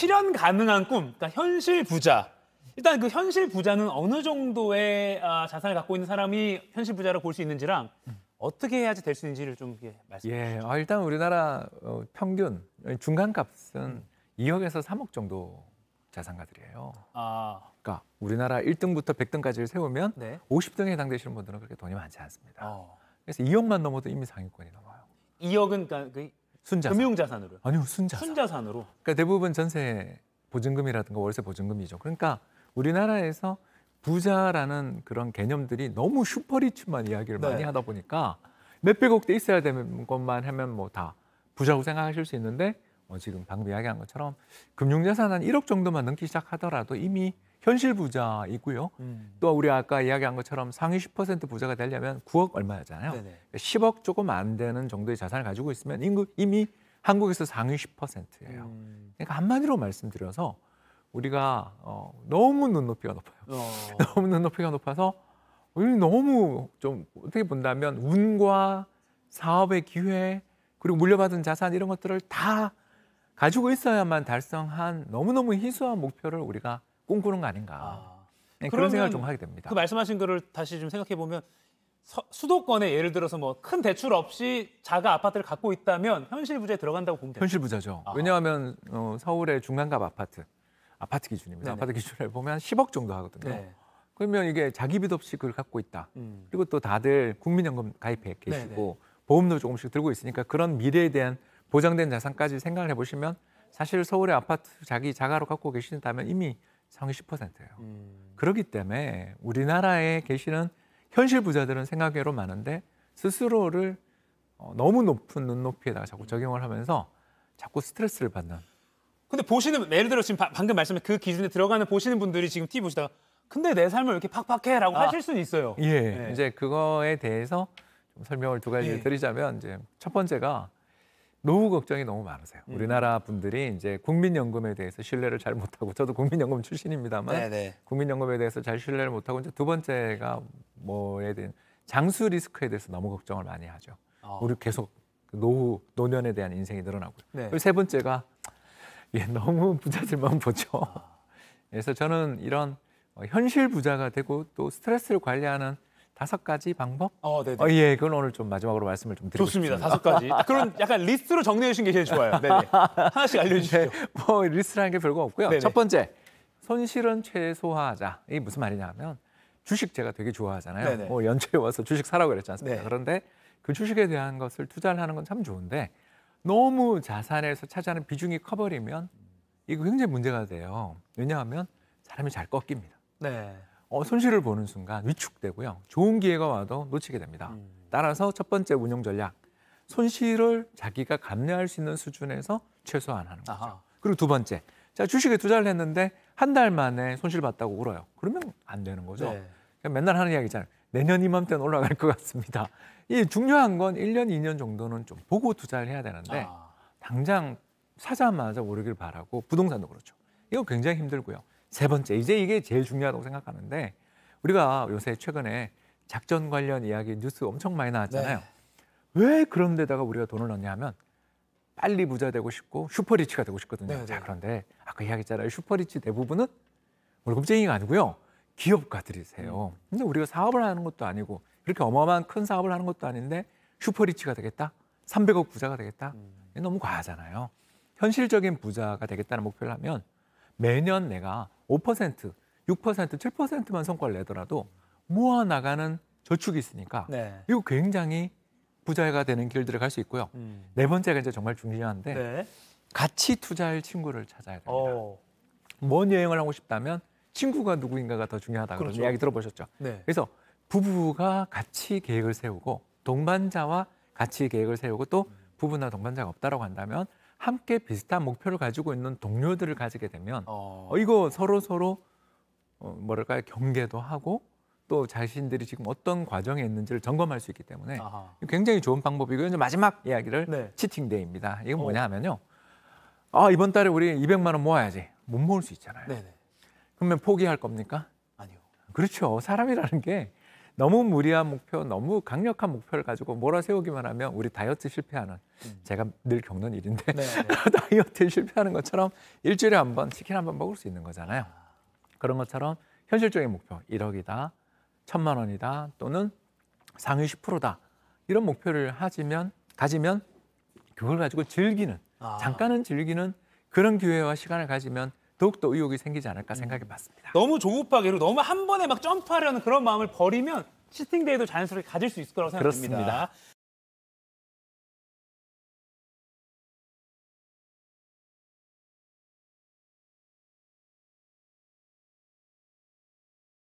실현 가능한 꿈, 그러니까 현실 부자. 일단 그 현실 부자는 어느 정도의 아, 자산을 갖고 있는 사람이 현실 부자로 볼 수 있는지랑 어떻게 해야지 될 수 있는지를 좀 말씀해 예, 주시죠. 예, 일단 우리나라 어, 평균 중간값은 2억에서 3억 정도 자산가들이에요. 아. 그러니까 우리나라 1등부터 100등까지를 세우면 네. 50등에 해당되시는 분들은 그렇게 돈이 많지 않습니다. 어. 그래서 2억만 넘어도 이미 상위권이 넘어요. 2억은 그러니까 그 순자산. 금융자산으로 아니요, 순자산. 순자산으로. 그러니까 대부분 전세 보증금이라든가 월세 보증금이죠. 그러니까 우리나라에서 부자라는 그런 개념들이 너무 슈퍼리치만 이야기를 네. 많이 하다 보니까 몇백억대 있어야 되는 것만 하면 뭐 다 부자고 생각하실 수 있는데 어, 지금 방금 이야기한 것처럼 금융자산 한 1억 정도만 넘기 시작하더라도 이미 현실 부자이고요. 음. 또 우리 아까 이야기한 것처럼 상위 10% 부자가 되려면 9억 얼마잖아요. 네네. 10억 조금 안 되는 정도의 자산을 가지고 있으면 인구, 이미 한국에서 상위 10%예요. 음. 그러니까 한마디로 말씀드려서 우리가 어, 너무 눈높이가 높아요. 어. 너무 눈높이가 높아서 우리 너무 좀 어떻게 본다면 운과 사업의 기회 그리고 물려받은 자산 이런 것들을 다 가지고 있어야만 달성한 너무너무 희소한 목표를 우리가 꿈꾸는 거 아닌가. 아, 네, 그런 생각을 좀 하게 됩니다. 그 말씀하신 거를 다시 좀 생각해 보면 수도권에 예를 들어서 뭐 큰 대출 없이 자가 아파트를 갖고 있다면 현실 부자에 들어간다고 보면 돼요. 현실 부자죠. 아. 왜냐하면 어, 서울의 중간값 아파트, 아파트 기준입니다. 네네. 아파트 기준을 보면 10억 정도 하거든요. 네. 그러면 이게 자기 빚 없이 그걸 갖고 있다. 음. 그리고 또 다들 국민연금 가입해 계시고 네네. 보험료 조금씩 들고 있으니까 그런 미래에 대한 보장된 자산까지 생각을 해보시면 사실 서울의 아파트 자기 자가로 갖고 계신다면 이미 상위 10%예요. 음. 그렇기 때문에 우리나라에 계시는 현실 부자들은 생각외로 많은데 스스로를 어, 너무 높은 눈높이에다가 자꾸 적용을 하면서 자꾸 스트레스를 받는. 근데 보시는 예를 들어 지금 바, 방금 말씀한 그 기준에 들어가는 보시는 분들이 지금 티 보시다가 근데 내 삶을 이렇게 팍팍해라고 아, 하실 수는 있어요. 예, 네. 이제 그거에 대해서 좀 설명을 두 가지 예. 드리자면 이제 첫 번째가 노후 걱정이 너무 많으세요. 음. 우리나라 분들이 이제 국민연금에 대해서 신뢰를 잘 못하고 저도 국민연금 출신입니다만 네네. 네. 국민연금에 대해서 잘 신뢰를 못하고 이제 두 번째가 뭐에 대한 장수 리스크에 대해서 너무 걱정을 많이 하죠. 어. 우리 계속 그 노후 노년에 대한 인생이 늘어나고요. 네. 그리고 세 번째가 예, 너무 부자들만 보죠. 아. 그래서 저는 이런 현실 부자가 되고 또 스트레스를 관리하는 다섯 가지 방법? 어, 네, 네. 어, 예, 그건 오늘 좀 마지막으로 말씀을 좀 드리고 좋습니다. 싶습니다. 다섯 가지. 그럼 약간 리스트로 정리해 주신 게 제일 좋아요. 네. 네. 하나씩 알려주세요. 네, 뭐 리스트라는 게 별거 없고요. 네네. 네. 첫 번째, 손실은 최소화하자. 이게 무슨 말이냐면 주식 제가 되게 좋아하잖아요. 네네. 뭐연초 와서 주식 사라고 그랬지 않습니까? 네. 그런데 그 주식에 대한 것을 투자를 하는 건 참 좋은데 너무 자산에서 차지하는 비중이 커버리면 이거 굉장히 문제가 돼요. 왜냐하면 사람이 잘 꺾입니다. 네. 어, 손실을 보는 순간 위축되고요. 좋은 기회가 와도 놓치게 됩니다. 음. 따라서 첫 번째 운영 전략, 손실을 자기가 감내할 수 있는 수준에서 최소화하는 거죠. 아하. 그리고 두 번째, 자 주식에 투자를 했는데 한 달 만에 손실 봤다고 울어요. 그러면 안 되는 거죠. 네. 맨날 하는 이야기잖아요. 내년 이맘때는 올라갈 것 같습니다. 이 중요한 건 1년, 2년 정도는 좀 보고 투자를 해야 되는데 아. 당장 사자마자 오르길 바라고 부동산도 그렇죠. 이거 굉장히 힘들고요. 세 번째, 이제 이게 제일 중요하다고 생각하는데 우리가 요새 최근에 작전 관련 이야기 뉴스 엄청 많이 나왔잖아요. 네. 왜 그런 데다가 우리가 돈을 넣냐 하면 빨리 부자 되고 싶고 슈퍼리치가 되고 싶거든요. 네, 네. 자, 그런데 아까 이야기했잖아요. 슈퍼리치 대부분은 월급쟁이가 아니고요. 기업가들이세요. 음. 근데 우리가 사업을 하는 것도 아니고 이렇게 어마어마한 큰 사업을 하는 것도 아닌데 슈퍼리치가 되겠다? 300억 부자가 되겠다? 음. 너무 과하잖아요. 현실적인 부자가 되겠다는 목표를 하면 매년 내가 5%, 6%, 7%만 성과를 내더라도 모아 나가는 저축이 있으니까 네. 이거 굉장히 부자가 되는 길들을 갈 수 있고요. 음. 네 번째가 이제 정말 중요한데 네. 같이 투자할 친구를 찾아야 됩니다. 오. 어. 먼 여행을 하고 싶다면 친구가 누구인가가 더 중요하다 그렇죠. 그런 이야기 들어보셨죠. 네. 그래서 부부가 같이 계획을 세우고 동반자와 같이 계획을 세우고 또 부부나 동반자가 없다라고 한다면 함께 비슷한 목표를 가지고 있는 동료들을 가지게 되면 어. 어... 이거 서로 서로 어, 뭐랄까요 경계도 하고 또 자신들이 지금 어떤 과정에 있는지를 점검할 수 있기 때문에 아하. 굉장히 좋은 방법이고요. 이제 마지막 이야기를 네. 치팅데이입니다. 이건 어. 뭐냐 하면요. 아 이번 달에 우리 200만 원 모아야지 못 모을 수 있잖아요. 네네. 그러면 포기할 겁니까? 아니요. 그렇죠. 사람이라는 게 너무 무리한 목표, 너무 강력한 목표를 가지고 몰아세우기만 하면 우리 다이어트 실패하는 음. 제가 늘 겪는 일인데 네, 네. 다이어트 실패하는 것처럼 일주일에 한 번 치킨 한 번 먹을 수 있는 거잖아요. 그런 것처럼 현실적인 목표 1억이다, 천만 원이다 또는 상위 10%다 이런 목표를 하지면 가지면 그걸 가지고 즐기는 아. 잠깐은 즐기는 그런 기회와 시간을 가지면 더욱더 의욕이 생기지 않을까 생각해 봤습니다. 음. 너무 조급하게 그 너무 한 번에 막 점프하려는 그런 마음을 버리면 치팅 데이도 자연스럽게 가질 수 있을 거라고 생각합니다 그렇습니다.